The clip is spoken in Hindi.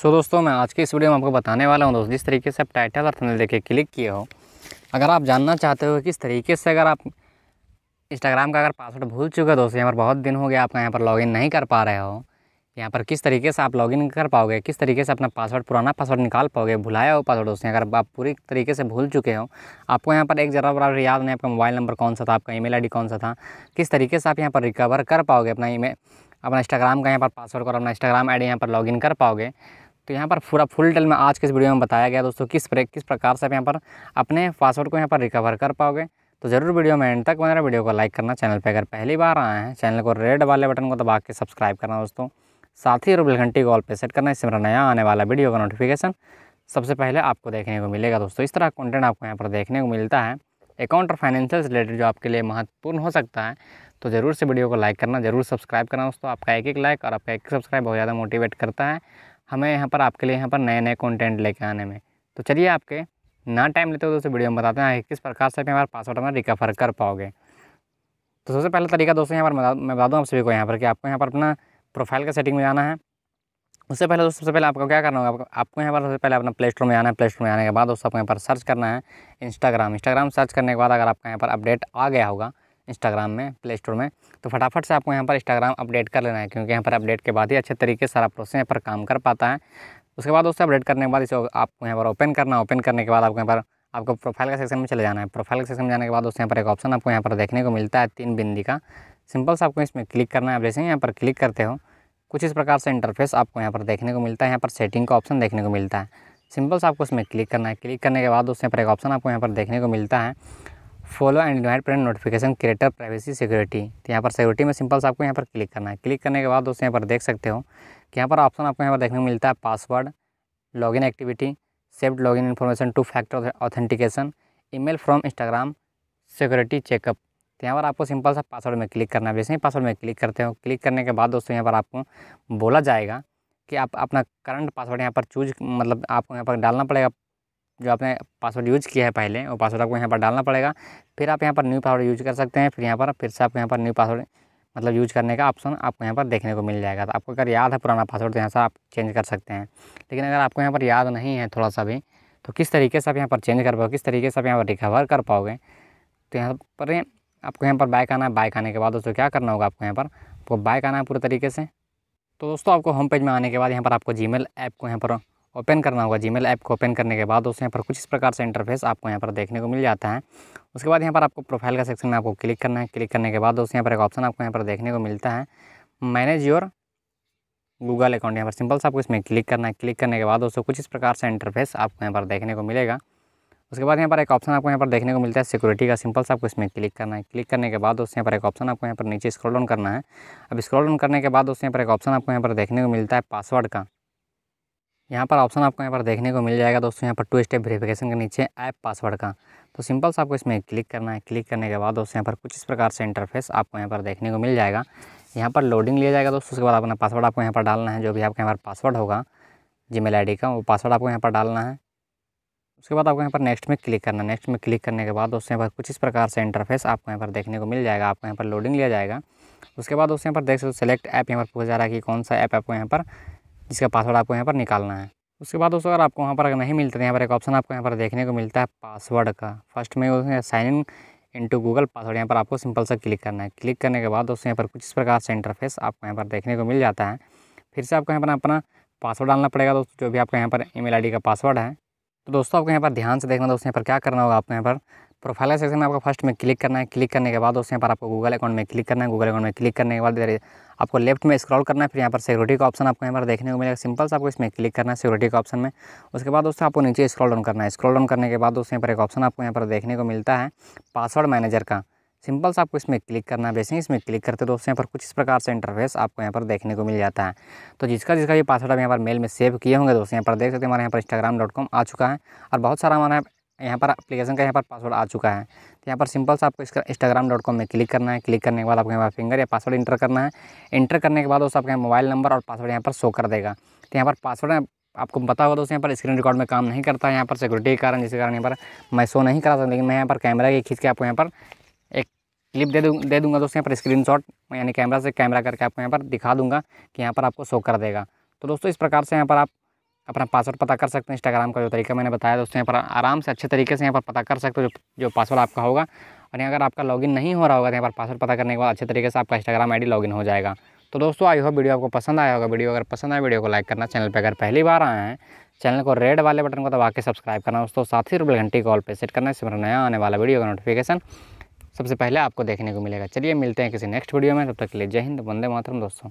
सो so, दोस्तों मैं आज के इस वीडियो में आपको बताने वाला हूँ दोस्तों जिस तरीके से आप टाइटल और थंबनेल देखे क्लिक किए हो अगर आप जानना चाहते हो किस तरीके से अगर आप इंस्टाग्राम का अगर पासवर्ड भूल चुके हो दोस्तों यहाँ पर बहुत दिन हो गया आपका यहाँ पर लॉगिन नहीं कर पा रहे हो यहाँ पर किस तरीके से आप लॉगिन कर पाओगे किस तरीके से अपना पासवर्ड पुराना पासवर्ड निकाल पाओगे भुलाया हो पासवर्ड दोस्तों अगर आप पूरी तरीके से भूल चुके हो आपको यहाँ पर एक ज़रा बराबर याद नहीं आपका मोबाइल नंबर कौन सा था आपका ईमेल आईडी कौन सा था किस तरीके से आप यहाँ पर रिकवर कर पाओगे अपना ईमेल अपना इंस्टाग्राम का यहाँ पर पासवर्ड और अपना इंस्टाग्राम आई डी यहाँ पर लॉगिन कर पाओगे तो यहाँ पर पूरा फुल डिटेल में आज के इस वीडियो में बताया गया दोस्तों किस प्रे किस प्रकार से आप यहाँ पर अपने पासवर्ड को यहाँ पर रिकवर कर पाओगे तो ज़रूर वीडियो में एंड तक मेरा वीडियो को लाइक करना चैनल पर अगर पहली बार आए हैं चैनल को रेड वाले बटन को दबा के सब्सक्राइब करना दोस्तों साथ ही रूबल घंटी को ऑल पे सेट करना इससे मेरा नया आने वाला वीडियो का नोटिफिकेशन सबसे पहले आपको देखने को मिलेगा दोस्तों इस तरह कंटेंट आपको यहाँ पर देखने को मिलता है अकाउंट और फाइनेंशियल रिलेटेड जो आपके लिए महत्वपूर्ण हो सकता है तो ज़रूर से वीडियो को लाइक करना जरूर सब्सक्राइब करना दोस्तों आपका एक एक लाइक और आपका एक सब्सक्राइब बहुत ज़्यादा मोटिवेट करता है हमें यहाँ पर आपके लिए यहाँ पर नए नए कॉन्टेंट लेके आने में तो चलिए आपके ना टाइम लेते हो तो वीडियो में बताते हैं किस प्रकार से आप हमारा पासवर्ड हमारा रिकवर कर पाओगे तो सबसे पहला तरीका दोस्तों यहाँ पर मैं बता दूँ आप सभी को यहाँ पर कि आपको यहाँ पर अपना प्रोफाइल का सेटिंग में जाना है उससे पहले दोस्तों सबसे पहले आपको क्या करना होगा आपको यहाँ पर सबसे पहले अपना प्ले स्टोर में आना है प्ले स्टोर में आने के बाद दोस्तों आपको यहाँ पर सर्च करना है इंस्टाग्राम इंस्टाग्राम सर्च करने के बाद अगर आपका यहाँ पर अपडेट आ गया होगा इंस्टाग्राम में प्ले स्टोर में तो फटाफट से आपको यहाँ पर इंस्टाग्राम अपडेट कर लेना है क्योंकि यहाँ पर अपडेट के बाद ही अच्छे तरीके से सारा प्रोसेस यहाँ पर काम कर पाता है उसके बाद उससे अपडेट करने के बाद इसे आपको यहाँ पर ओपन करना है ओपन करने के बाद आपको यहाँ पर आपको प्रोफाइल का सेक्शन में चले जाना है प्रोफाइल के सेक्शन में जाने के बाद उससे यहाँ पर एक ऑप्शन आपको यहाँ पर देखने को मिलता है तीन बिंदी का सिंपल से आपको इसमें क्लिक करना है आप जैसे यहाँ पर क्लिक करते हो कुछ इस प्रकार से इंटरफेस आपको यहाँ पर देखने को मिलता है यहाँ पर सेटिंग का ऑप्शन देखने को मिलता है सिंपल से आपको इसमें क्लिक करना है क्लिक करने के बाद उससे पर एक ऑप्शन आपको यहाँ पर देखने को मिलता है follow and invite friend notification creator privacy security तो यहाँ पर सिक्योरिटी में सिंपल से आपको यहाँ पर क्लिक करना है क्लिक करने के बाद दोस्तों यहाँ पर देख सकते हो कि यहाँ पर ऑप्शन आपको यहाँ पर देखने को मिलता है password login activity saved login information two factor authentication email from Instagram security checkup तो यहाँ पर आपको सिंपल सा पासवर्ड में क्लिक करना है जैसे ही पासवर्ड में क्लिक करते हो क्लिक करने के बाद दोस्तों यहाँ पर आपको बोला जाएगा कि आप अपना करंट पासवर्ड यहाँ पर चूज मतलब आपको यहाँ पर डालना पड़ेगा जो आपने पासवर्ड यूज़ किया है पहले वो पासवर्ड आपको यहाँ पर डालना पड़ेगा फिर आप यहाँ पर न्यू पासवर्ड यूज़ कर सकते हैं फिर यहाँ पर फिर से आपको यहाँ पर न्यू पासवर्ड मतलब यूज़ करने का ऑप्शन आपको यहाँ पर देखने को मिल जाएगा तो आपको अगर याद है पुराना पासवर्ड तो यहाँ से आप चेंज कर सकते हैं लेकिन अगर आपको यहाँ पर याद नहीं है थोड़ा सा भी तो किस तरीके से आप यहाँ पर चेंज कर पाओगे किस तरीके से आप यहाँ पर रिकवर कर पाओगे तो यहाँ पर आपको यहाँ पर बाइक आना है बाइक आने के बाद दोस्तों क्या करना होगा आपको यहाँ पर आपको बाइक आना है पूरे तरीके से तो दोस्तों आपको होम पेज में आने के बाद यहाँ पर आपको मेल ऐप को यहाँ पर ओपन करना होगा जीमेल ऐप को ओपन करने के बाद उस यहाँ पर कुछ इस प्रकार से इंटरफेस आपको यहाँ पर देखने को मिल जाता है उसके बाद यहाँ पर आपको प्रोफाइल का सेक्शन में आपको क्लिक करना है क्लिक करने के बाद दोस्तों यहाँ पर एक ऑप्शन आपको यहाँ पर देखने को मिलता है मैनेज योर गूगल अकाउंट यहाँ पर सिंपल सा आपको इसमें क्लिक करना है क्लिक करने के बाद दोस्तों कुछ इस प्रकार से इंटरफेस आपको यहाँ पर देखने को मिलेगा उसके बाद यहाँ पर एक ऑप्शन आपको यहाँ पर देखने को मिलता है सिक्योरिटी का सिंपल सा आपको इसमें क्लिक करना है क्लिक करने के बाद दोस्तों यहाँ पर एक ऑप्शन आपको यहाँ पर नीचे स्क्रॉल डाउन करना है अब स्क्रॉल डाउन करने के बाद दोस्तों यहाँ पर एक ऑप्शन आपको यहाँ पर देखने को मिलता है पासवर्ड का यहाँ पर ऑप्शन आपको यहाँ पर देखने को मिल जाएगा दोस्तों यहाँ पर टू स्टेप वेरिफिकेशन के नीचे ऐप पासवर्ड का तो सिंपल से आपको इसमें क्लिक करना है क्लिक करने के बाद दोस्तों यहाँ पर कुछ इस प्रकार से इंटरफेस आपको यहाँ पर देखने को मिल जाएगा यहाँ पर लोडिंग लिया जाएगा दोस्तों उसके बाद अपना पासवर्ड आपको यहाँ पर डालना है जो भी आपके यहाँ पर पासवर्ड होगा जी मेल का वो पासवर्ड आपको यहाँ पर डालना है उसके बाद आपको यहाँ पर नेक्स्ट में क्लिक करना नेक्स्ट में क्लिक करने के बाद दोस्तों यहाँ पर कुछ इस प्रकार से इंटरफेस आपको यहाँ पर देखने को मिल जाएगा आपको यहाँ पर लोडिंग लिया जाएगा उसके बाद दोस्तों यहाँ पर देख सकते हो सेलेक्ट ऐप यहाँ पर पूछा जा रहा है कि कौन सा ऐप आपको यहाँ पर जिसका पासवर्ड आपको यहाँ पर निकालना है उसके बाद दोस्तों अगर आपको वहाँ पर अगर नहीं मिलता तो यहाँ पर एक ऑप्शन आपको यहाँ पर देखने को मिलता है पासवर्ड का फर्स्ट में sign in into Google password यहाँ पर आपको सिंपल सा क्लिक करना है क्लिक करने के बाद दोस्तों यहाँ पर कुछ इस प्रकार से इंटरफेस आपको यहाँ पर देखने को मिल जाता है फिर से आपको यहाँ पर अपना पासवर्ड डालना पड़ेगा दोस्तों जो भी आपका यहाँ पर आई डी का पासवर्ड है तो दोस्तों आपको यहाँ पर ध्यान से देखना दोस्तों यहाँ पर क्या करना होगा आपको यहाँ पर प्रोफाइल सेक्शन में आपको फर्स्ट में क्लिक करना है क्लिक करने के बाद दोस्तों यहाँ पर आपको गूगल अकाउंट में क्लिक करना है गूगल अकाउंट में क्लिक करने के बाद आपको लेफ्ट में स्क्रॉल करना है फिर यहाँ पर सिक्योरिटी का ऑप्शन आपको यहाँ पर देखने को मिलेगा सिंपल से आपको इसमें क्लिक करना है सिक्योरिटी का ऑप्शन में उसके बाद दोस्तों आपको नीचे स्क्रॉल डाउन करना है स्क्रॉल डाउन करने के बाद दोस्तों यहाँ पर एक ऑप्शन आपको यहाँ पर देखने को मिलता है पासवर्ड मैनेजर का सिंपल से आपको इसमें क्लिक करना है वैसे ही इसमें क्लिक करते दोस्तों यहाँ पर कुछ इस प्रकार से इंटरफेस आपको यहाँ पर देखने को मिल जाता है तो जिसका जिसका भी पासवर्ड आप यहाँ पर मेल में सेव किए होंगे दोस्तों यहाँ पर देख सकते हैं हमारे यहाँ पर इंस्टाग्राम डॉट कॉम आ चुका है और बहुत सारा हमारा यहाँ पर अप्लीकेशन का यहाँ पर पासवर्ड आ चुका है तो यहाँ पर सिंपल सा आपको इसका इंस्टाग्राम डॉट कॉम में क्लिक करना है क्लिक करने के बाद आपको यहाँ पर फिंगर या पासवर्ड इंटर करना है इंटर करने के बाद दोस्तों आपका मोबाइल नंबर और पासवर्ड यहाँ पर शो कर देगा तो यहाँ पर पासवर्ड आपको पता होगा दोस्तों यहाँ पर स्क्रीन रिकॉर्ड में काम नहीं करता है यहाँ पर सिक्योरिटी के कारण जिसके कारण यहाँ पर मैं शो नहीं करा सकता लेकिन मैं यहाँ पर कैमरा की खींच के आपको यहाँ पर एक क्लिप दे दूँ दे दूँगा दोस्तों यहाँ पर स्क्रीन शॉट यानी कैमरा से कैमरा करके आपको यहाँ पर दिखा दूँगा कि यहाँ पर आपको शो कर देगा तो दोस्तों इस प्रकार से यहाँ पर आप अपना पासवर्ड पता कर सकते हैं इंस्टाग्राम का जो तरीका मैंने बताया दोस्तों यहाँ पर आराम से अच्छे तरीके से यहाँ पर पता कर सकते हो जो जो पासवर्ड आपका होगा और यहाँ अगर आपका लॉगिन नहीं हो रहा होगा तो यहाँ पर पासवर्ड पता करने के बाद अच्छे तरीके से आपका इंस्टाग्राम आई लॉगिन हो जाएगा तो दोस्तों आई होप वीडियो आपको पसंद आया होगा वीडियो अगर पसंद आए वीडियो को लाइक करना चैनल पर अगर पहली बार आए हैं चैनल को रेड वाले बटन को दबा के सब्सक्राइब करना दोस्तों साथ ही रुपये घंटी कॉल पर सेट करना इसमें नया आने वाला वीडियो का नोटिफिकेशन सबसे पहले आपको देखने को मिलेगा चलिए मिलते हैं किसी नेक्स्ट वीडियो में तब तक के लिए जय हिंद वंदे मातरम दोस्तों